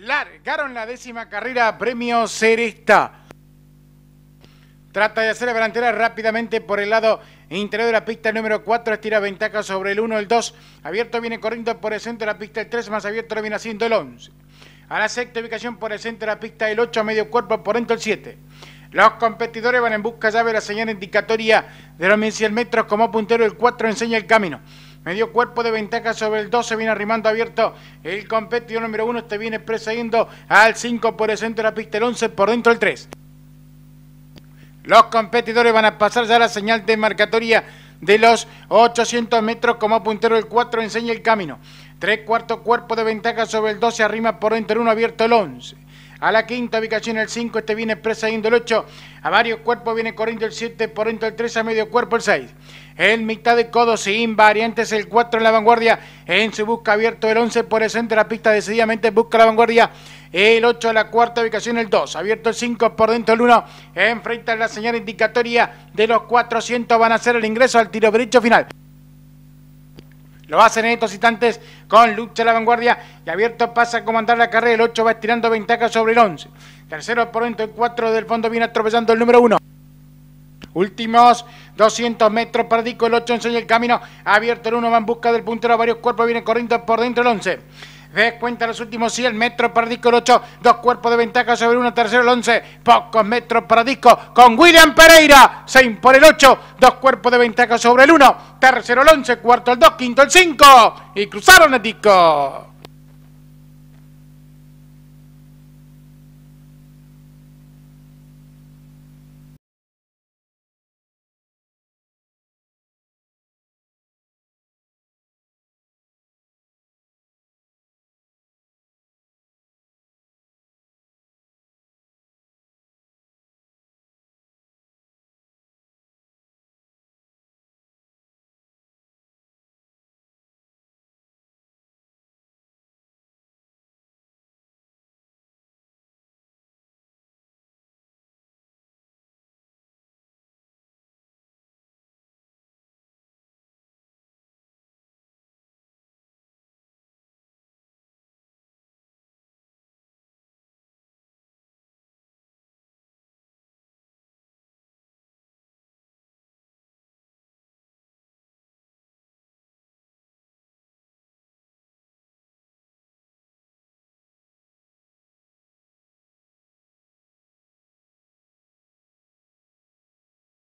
largaron la décima carrera Premio Seresta. Trata de hacer la delantera rápidamente por el lado interior de la pista número 4. Estira ventaja sobre el 1, el 2. Abierto viene corriendo por el centro de la pista el 3. Más abierto lo viene haciendo el 11. A la sexta ubicación por el centro de la pista el 8. A medio cuerpo por dentro el 7. Los competidores van en busca llave la señal indicatoria de los 1100 metros como puntero. El 4 enseña el camino. Medio cuerpo de ventaja sobre el 12, viene arrimando abierto el competidor número 1, este viene precediendo al 5 por el centro de la pista, el 11 por dentro el 3. Los competidores van a pasar ya la señal de marcatoria de los 800 metros como puntero el 4 enseña el camino. Tres cuartos cuerpo de ventaja sobre el 12, arrima por dentro el 1, abierto el 11 a la quinta ubicación el 5, este viene Expresa yendo el 8, a varios cuerpos viene corriendo el 7, por dentro el 3, a medio cuerpo el 6. En mitad de codo, sin variantes, el 4 en la vanguardia, en su busca abierto el 11 por el centro de la pista decididamente busca la vanguardia. El 8 a la cuarta ubicación, el 2. Abierto el 5 por dentro el 1. Enfrenta la señal indicatoria de los 400. Van a hacer el ingreso al tiro derecho final. Lo hacen en estos instantes con lucha a la vanguardia y abierto pasa a comandar la carrera. El 8 va estirando ventaja sobre el 11. Tercero por dentro, el 4 del fondo viene atropellando el número 1. Últimos 200 metros para Dico, el 8 enseña el camino, abierto el 1, va en busca del puntero, varios cuerpos vienen corriendo por dentro el 11 de cuenta los últimos 100 metros para Disco el 8. Dos cuerpos de ventaja sobre uno, tercero el 11. Pocos metros para Disco con William Pereira. 6 por el 8. Dos cuerpos de ventaja sobre el 1. Tercero el 11. Cuarto el 2. Quinto el 5. Y cruzaron el Disco.